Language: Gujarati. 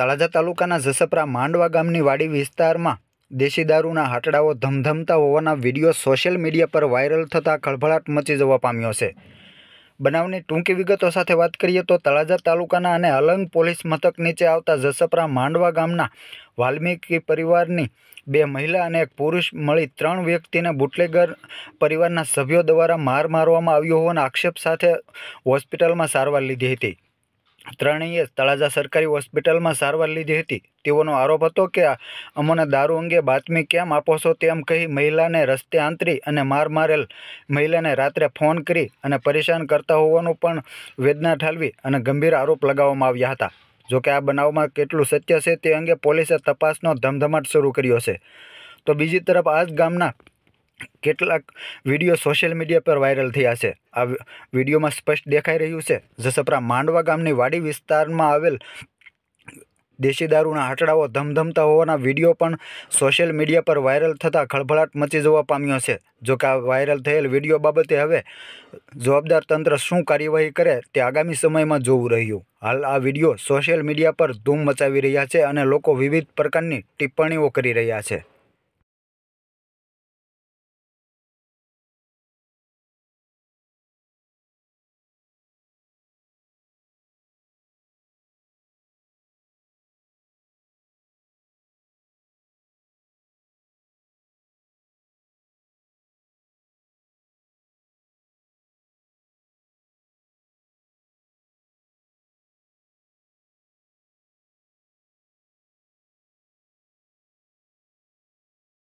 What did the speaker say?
તળાજા તાલુકાના જસપરા માંડવા ગામની વાડી વિસ્તારમાં દેશી દારૂના હાટડાઓ ધમધમતા હોવાના વિડીયો સોશિયલ મીડિયા પર વાયરલ થતાં ખળભળાટ મચી જવા પામ્યો છે બનાવની ટૂંકી વિગતો સાથે વાત કરીએ તો તળાજા તાલુકાના અને અલંગ પોલીસ મથક નીચે આવતા જસપરા માંડવા ગામના વાલ્મીકી પરિવારની બે મહિલા અને એક પુરુષ મળી ત્રણ વ્યક્તિને બુટલેગર પરિવારના સભ્યો દ્વારા માર મારવામાં આવ્યો હોવાના આક્ષેપ સાથે હોસ્પિટલમાં સારવાર લીધી હતી ત્રણેય તળાજા સરકારી હોસ્પિટલમાં સારવાર લીધી હતી તેઓનો આરોપ હતો કે અમને દારૂ અંગે બાતમી કેમ આપો છો તેમ કહી મહિલાને રસ્તે આંતરી અને માર મારેલ મહિલાને રાત્રે ફોન કરી અને પરેશાન કરતા હોવાનું પણ વેદના ઠાલવી અને ગંભીર આરોપ લગાવવામાં આવ્યા હતા જોકે આ બનાવમાં કેટલું સત્ય છે તે અંગે પોલીસે તપાસનો ધમધમાટ શરૂ કર્યો છે તો બીજી તરફ આ જ ગામના કેટલાક વિડીયો સોશિયલ મીડિયા પર વાયરલ થયા છે આ વિડીયોમાં સ્પષ્ટ દેખાઈ રહ્યું છે જસપરા માંડવા ગામની વાડી વિસ્તારમાં આવેલ દેશી દારૂના હાટડાઓ ધમધમતા હોવાના વિડીયો પણ સોશિયલ મીડિયા પર વાયરલ થતાં ખળભળાટ મચી જવા પામ્યો છે જો કે આ વાયરલ થયેલ વિડીયો બાબતે હવે જવાબદાર તંત્ર શું કાર્યવાહી કરે તે આગામી સમયમાં જોવું રહ્યું હાલ આ વિડીયો સોશિયલ મીડિયા પર ધૂમ મચાવી રહ્યા છે અને લોકો વિવિધ પ્રકારની ટિપ્પણીઓ કરી રહ્યા છે